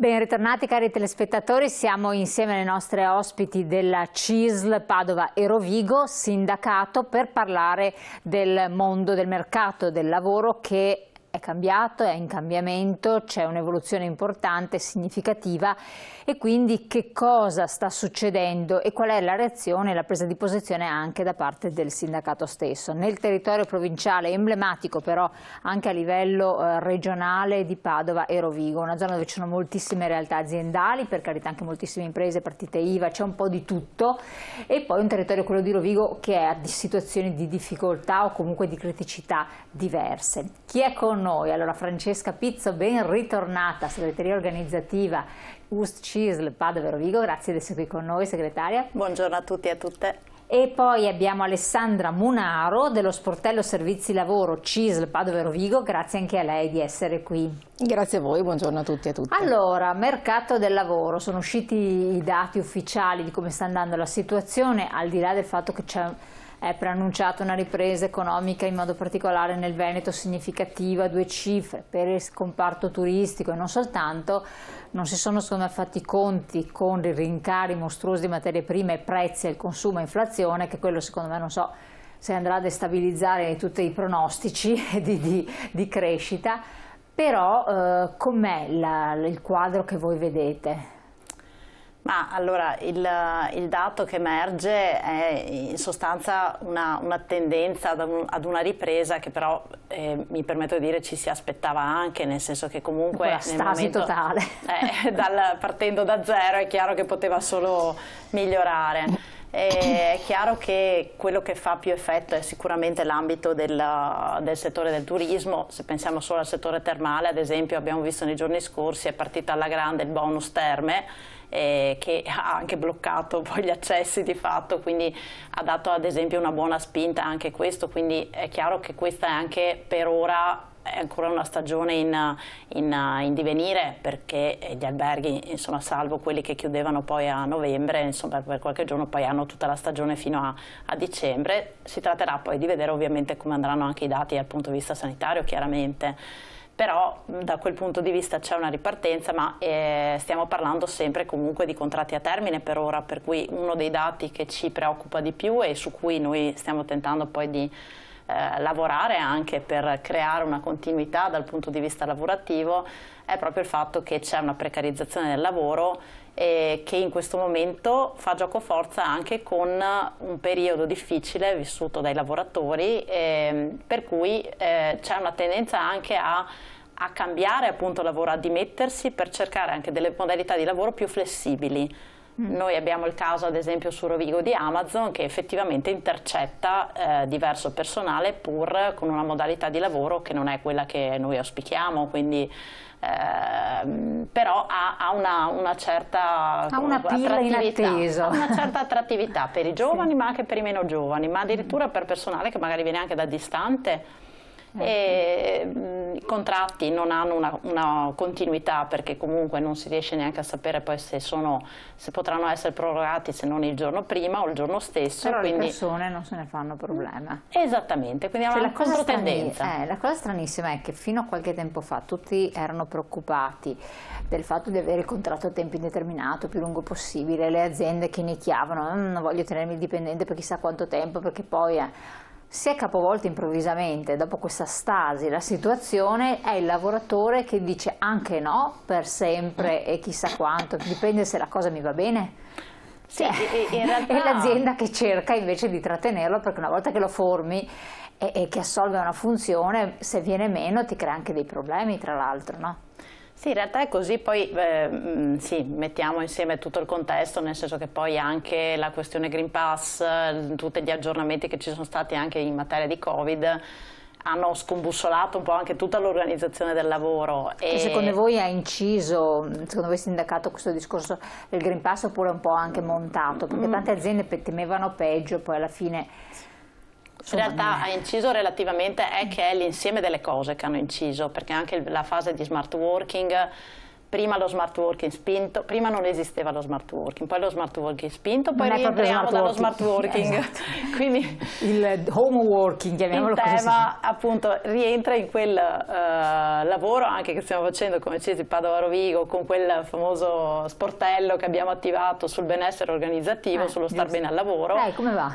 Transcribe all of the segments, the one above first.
Ben ritornati cari telespettatori, siamo insieme ai nostri ospiti della CISL Padova e Rovigo, sindacato, per parlare del mondo del mercato del lavoro che è cambiato, è in cambiamento, c'è un'evoluzione importante, significativa e quindi che cosa sta succedendo e qual è la reazione e la presa di posizione anche da parte del sindacato stesso. Nel territorio provinciale emblematico però anche a livello eh, regionale di Padova e Rovigo, una zona dove ci sono moltissime realtà aziendali, per carità anche moltissime imprese, partite IVA, c'è un po' di tutto e poi un territorio, quello di Rovigo, che ha situazioni di difficoltà o comunque di criticità diverse. Chi è con noi. Allora, Francesca Pizzo, ben ritornata, segreteria organizzativa Ust CISL Padova Rovigo, grazie di essere qui con noi, segretaria. Buongiorno a tutti e a tutte. E poi abbiamo Alessandra Munaro dello Sportello Servizi Lavoro CISL Padova Rovigo, grazie anche a lei di essere qui. Grazie a voi, buongiorno a tutti e a tutti. Allora, mercato del lavoro, sono usciti i dati ufficiali di come sta andando la situazione, al di là del fatto che c'è è preannunciata una ripresa economica in modo particolare nel Veneto significativa, due cifre per il comparto turistico e non soltanto, non si sono secondo me fatti i conti con i rincari mostruosi di materie prime, prezzi al consumo e inflazione, che quello secondo me non so se andrà a destabilizzare tutti i pronostici di, di, di crescita, però eh, com'è il quadro che voi vedete? Ma allora il, il dato che emerge è in sostanza una, una tendenza ad, un, ad, una ripresa che però eh, mi permetto di dire ci si aspettava anche, nel senso che comunque... Quella stasi momento, totale. Eh, dal, partendo da zero è chiaro che poteva solo migliorare. E è chiaro che quello che fa più effetto è sicuramente l'ambito del, del, settore del turismo, se pensiamo solo al settore termale ad esempio abbiamo visto nei giorni scorsi è partita alla grande il bonus terme eh, che ha anche bloccato poi gli accessi di fatto, quindi ha dato ad esempio una buona spinta anche questo, quindi è chiaro che questa è anche per ora è ancora una stagione in, in, in, divenire perché gli alberghi, insomma, salvo quelli che chiudevano poi a novembre, insomma, per qualche giorno poi hanno tutta la stagione fino a, a, dicembre. Si tratterà poi di vedere ovviamente come andranno anche i dati dal punto di vista sanitario, chiaramente però da quel punto di vista c'è una ripartenza, ma eh, stiamo parlando sempre comunque di contratti a termine per ora, per cui uno dei dati che ci preoccupa di più e su cui noi stiamo tentando poi di eh, lavorare anche per creare una continuità dal punto di vista lavorativo è proprio il fatto che c'è una precarizzazione del lavoro eh, che in questo momento fa gioco forza anche con un periodo difficile vissuto dai lavoratori, eh, per cui eh, c'è una tendenza anche a, a cambiare appunto lavoro, a dimettersi per cercare anche delle modalità di lavoro più flessibili. Mm. Noi abbiamo il caso ad esempio su Rovigo di Amazon che effettivamente intercetta eh, diverso personale pur con una modalità di lavoro che non è quella che noi auspichiamo, quindi eh, però ha, ha una, una, certa ha una, attrattività, ha una certa attrattività per i giovani sì. ma anche per i meno giovani, ma addirittura mm. per personale che magari viene anche da distante Ecco. e mh, mm, i contratti non hanno una, una, continuità perché comunque non si riesce neanche a sapere poi se, sono, se, potranno essere prorogati se non il giorno prima o il giorno stesso. Però quindi... le persone non se ne fanno problema. Esattamente, quindi cioè, è una controtendenza. Eh, la cosa stranissima è che fino a qualche tempo fa tutti erano preoccupati del fatto di avere il contratto a tempo indeterminato, più lungo possibile, le aziende che nicchiavano, mm, non voglio tenermi il dipendente per chissà quanto tempo perché poi... Eh, si è capovolta improvvisamente dopo questa stasi la situazione è il lavoratore che dice anche no per sempre e chissà quanto dipende se la cosa mi va bene sì, cioè, realtà... è l'azienda che cerca invece di trattenerlo perché una volta che lo formi e, e che assolve una funzione se viene meno ti crea anche dei problemi tra l'altro no? Sì, in realtà è così, poi eh, mm, sì, mettiamo insieme tutto il contesto, nel senso che poi anche la questione Green Pass, tutti gli aggiornamenti che ci sono stati anche in materia di Covid, hanno scombussolato un po' anche tutta l'organizzazione del lavoro. E... Secondo voi ha inciso, secondo voi il sindacato, questo discorso del Green Pass oppure un po' anche montato? Perché mm. tante aziende temevano peggio, poi alla fine in realtà ha inciso relativamente è che è l'insieme delle cose che hanno inciso, perché anche la fase di smart working, prima lo smart working spinto, prima non esisteva lo smart working, poi lo smart working spinto, poi rientriamo smart dallo smart working. Esatto. Quindi il home working, chiamiamolo così. Il tema appunto rientra in quel uh, lavoro anche che stiamo facendo come Cesi Padova Rovigo, con quel famoso sportello che abbiamo attivato sul benessere organizzativo, eh, sullo star giusto. bene al lavoro. Dai, eh, come va?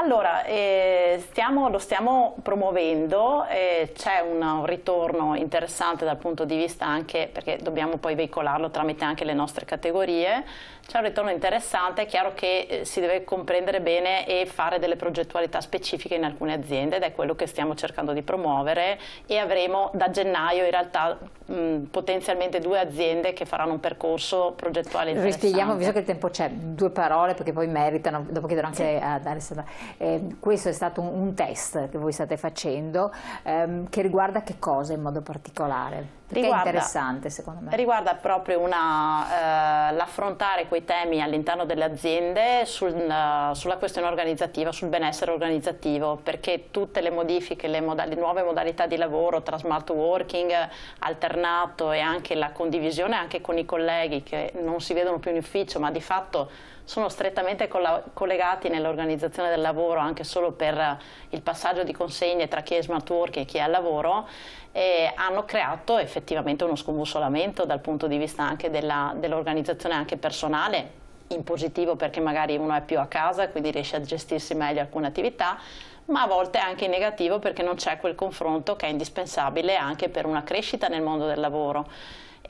Allora, eh, stiamo, lo stiamo promuovendo, eh, c'è un, un, ritorno interessante dal punto di vista anche, perché dobbiamo poi veicolarlo tramite anche le nostre categorie, c'è un ritorno interessante, è chiaro che eh, si deve comprendere bene e fare delle progettualità specifiche in alcune aziende ed è quello che stiamo cercando di promuovere e avremo da gennaio in realtà mh, potenzialmente due aziende che faranno un percorso progettuale interessante. Rispieghiamo, visto che il tempo c'è, due parole perché poi meritano, dopo chiederò anche sì. ad Alessandra. Eh, questo è stato un, un, test che voi state facendo ehm, che riguarda che cosa in modo particolare? Perché riguarda, è interessante secondo me. Riguarda proprio eh, l'affrontare quei quei temi all'interno delle aziende sul, uh, sulla questione organizzativa, sul benessere organizzativo, perché tutte le modifiche, le, modali, le, nuove modalità di lavoro tra smart working alternato e anche la condivisione anche con i colleghi che non si vedono più in ufficio ma di fatto sono strettamente collegati nell'organizzazione del lavoro anche solo per eh, il passaggio di consegne tra chi è smart work e chi è al lavoro e hanno creato effettivamente uno scombussolamento dal punto di vista anche dell'organizzazione dell anche personale in positivo perché magari uno è più a casa quindi riesce a gestirsi meglio alcune attività ma a volte anche in negativo perché non c'è quel confronto che è indispensabile anche per una crescita nel mondo del lavoro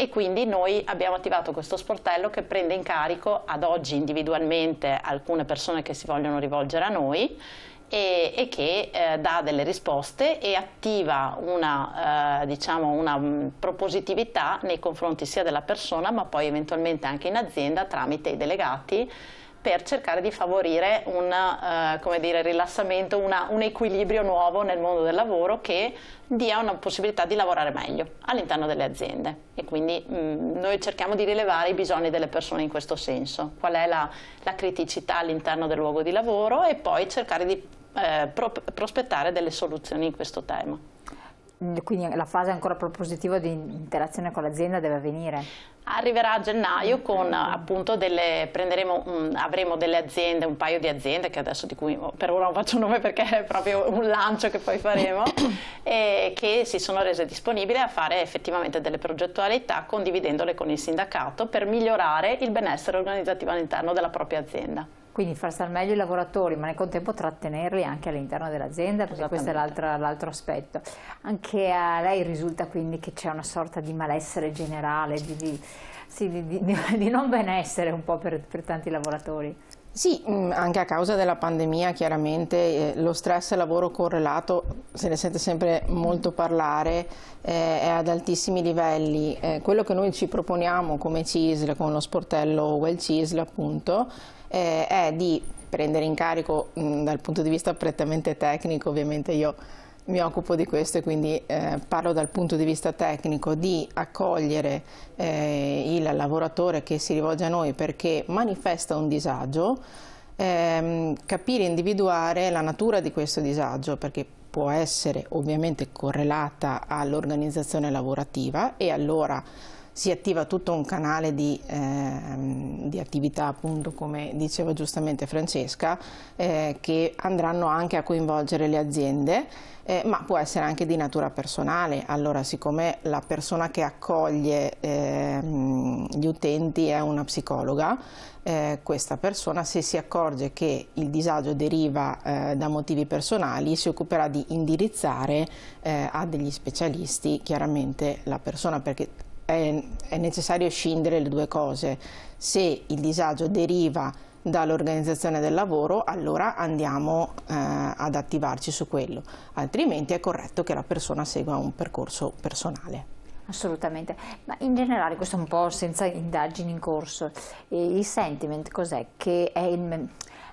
e quindi noi abbiamo attivato questo sportello che prende in carico ad oggi individualmente alcune persone che si vogliono rivolgere a noi e, e, che eh, dà delle risposte e attiva una, eh, diciamo una, mm, propositività nei confronti sia della persona ma poi eventualmente anche in azienda tramite i delegati per cercare di favorire un eh, dire, rilassamento, una, un equilibrio nuovo nel mondo del lavoro che dia una possibilità di lavorare meglio all'interno delle aziende e quindi mh, mm, noi cerchiamo di rilevare i bisogni delle persone in questo senso, qual è la, la criticità all'interno del luogo di lavoro e poi cercare di eh, pro prospettare delle soluzioni in questo tema. Quindi la fase ancora propositiva di interazione con l'azienda deve avvenire? Arriverà a gennaio con appunto delle, um, avremo delle aziende, un paio di aziende che adesso di cui per ora non faccio nome perché è proprio un lancio che poi faremo e che si sono rese disponibili a fare effettivamente delle progettualità condividendole con il sindacato per migliorare il benessere organizzativo all'interno della propria azienda quindi far star meglio i lavoratori, ma nel contempo trattenerli anche all'interno dell'azienda, perché questo è l'altro aspetto. Anche a lei risulta quindi che c'è una sorta di malessere generale, di, di, sì, di, di non benessere un po' per, per tanti lavoratori. Sì, mm, anche a causa della pandemia chiaramente eh, lo stress lavoro correlato se ne sente sempre molto parlare, eh, è ad altissimi livelli. Eh, quello che noi ci proponiamo come CISL, con lo sportello Well CISL appunto, eh, è di prendere in carico mh, mm, dal punto di vista prettamente tecnico, ovviamente io mi occupo di questo e quindi eh, parlo dal punto di vista tecnico di accogliere eh, il lavoratore che si rivolge a noi perché manifesta un disagio, ehm, capire e individuare la natura di questo disagio perché può essere ovviamente correlata all'organizzazione lavorativa e allora si attiva tutto un canale di, ehm, di attività, appunto, come diceva giustamente Francesca, eh, che andranno anche a coinvolgere le aziende, eh, ma può essere anche di natura personale. Allora, siccome la persona che accoglie ehm, gli utenti è una psicologa, eh, questa persona, se si accorge che il disagio deriva eh, da motivi personali, si occuperà di indirizzare eh, a degli specialisti chiaramente la persona, perché è, è necessario scindere le due cose. Se il disagio deriva dall'organizzazione del lavoro, allora andiamo eh, ad attivarci su quello, altrimenti è corretto che la persona segua un percorso personale. Assolutamente, ma in generale, questo è un po' senza indagini in corso, il sentiment cos'è? Che è il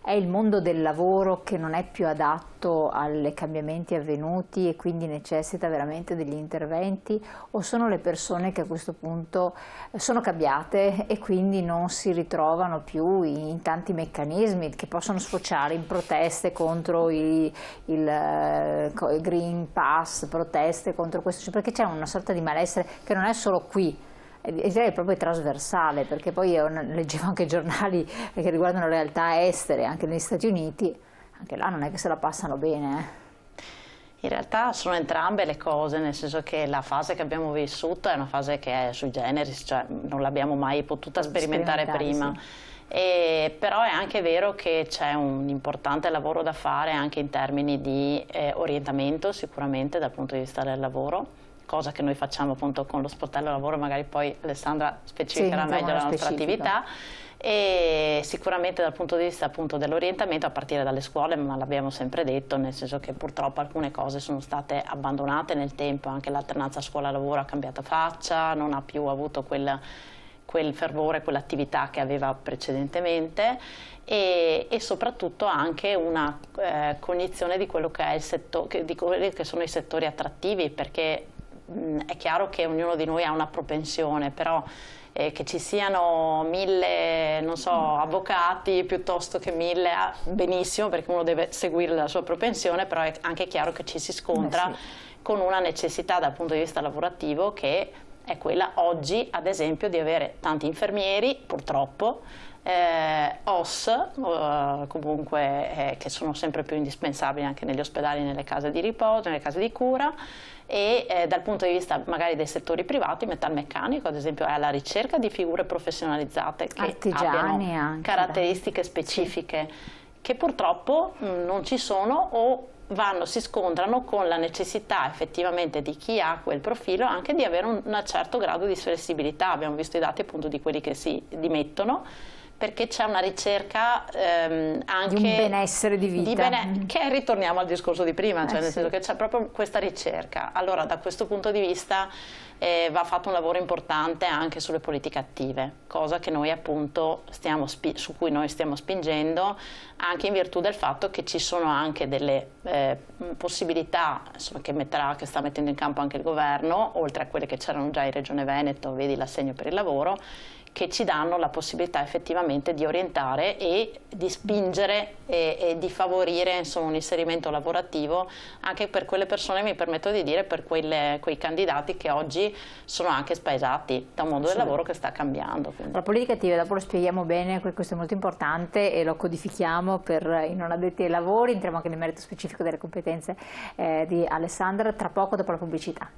è il mondo del lavoro che non è più adatto alle cambiamenti avvenuti e quindi necessita veramente degli interventi o sono le persone che a questo punto eh, sono cambiate e quindi non si ritrovano più in tanti meccanismi che possono sfociare in proteste contro il, il, eh, il Green Pass, proteste contro questo, cioè, perché c'è una sorta di malessere che non è solo qui, eh, direi proprio trasversale, perché poi io leggevo anche giornali che riguardano realtà estere, anche negli Stati Uniti, anche là non è che se la passano bene. Eh. In realtà sono entrambe le cose, nel senso che la fase che abbiamo vissuto è una fase che è sui generis, cioè non l'abbiamo mai potuta sperimentare prima. Sì. E, però è anche vero che c'è un importante lavoro da fare anche in termini di eh, orientamento sicuramente dal punto di vista del lavoro cosa che noi facciamo appunto con lo sportello lavoro magari poi Alessandra specificherà sì, meglio la nostra attività e sicuramente dal punto di vista dell'orientamento a partire dalle scuole ma l'abbiamo sempre detto nel senso che purtroppo alcune cose sono state abbandonate nel tempo anche l'alternanza scuola-lavoro ha cambiato faccia non ha più avuto quel quel fervore, quell'attività che aveva precedentemente e, e soprattutto anche una eh, cognizione di, quello che, che, di quelli che sono i settori attrattivi perché mh, è chiaro che ognuno di noi ha una propensione però eh, che ci siano mille so, mm. avvocati piuttosto che mille, ah, benissimo perché uno deve seguire la sua propensione però è anche chiaro che ci si scontra Beh, sì. con una necessità dal punto di vista lavorativo che è quella oggi ad esempio di avere tanti infermieri, purtroppo, eh, OS eh, comunque eh, che sono sempre più indispensabili anche negli ospedali, nelle case di riposo, nelle case di cura e eh, dal punto di vista magari dei settori privati, metalmeccanico ad esempio è alla ricerca di figure professionalizzate che Artigiani abbiano anche, caratteristiche dai. specifiche. Sì che purtroppo mm, non ci sono o vanno, si scontrano con la necessità effettivamente di chi ha quel profilo anche di avere un, un certo grado di flessibilità, abbiamo visto i dati appunto di quelli che si dimettono perché c'è una ricerca ehm, anche di un benessere di vita di bene mm. che ritorniamo al discorso di prima cioè eh nel senso che c'è proprio questa ricerca allora da questo punto di vista eh, va fatto un lavoro importante anche sulle politiche attive cosa appunto, su cui noi stiamo spingendo anche in virtù del fatto che ci sono anche delle eh, possibilità insomma, che, metterà, che sta mettendo in campo anche il governo oltre a quelle che c'erano già in Regione Veneto vedi l'assegno per il lavoro che ci danno la possibilità effettivamente di orientare e di spingere e, e di favorire insomma, un inserimento lavorativo anche per quelle persone, mi permetto di dire, per quelle, quei candidati che oggi sono anche spaesati da un mondo del lavoro che sta cambiando. Quindi. La politica attiva, dopo lo spieghiamo bene, questo è molto importante e lo codifichiamo per i non addetti ai lavori, entriamo anche nel merito specifico delle competenze eh, di Alessandra, tra poco dopo la pubblicità.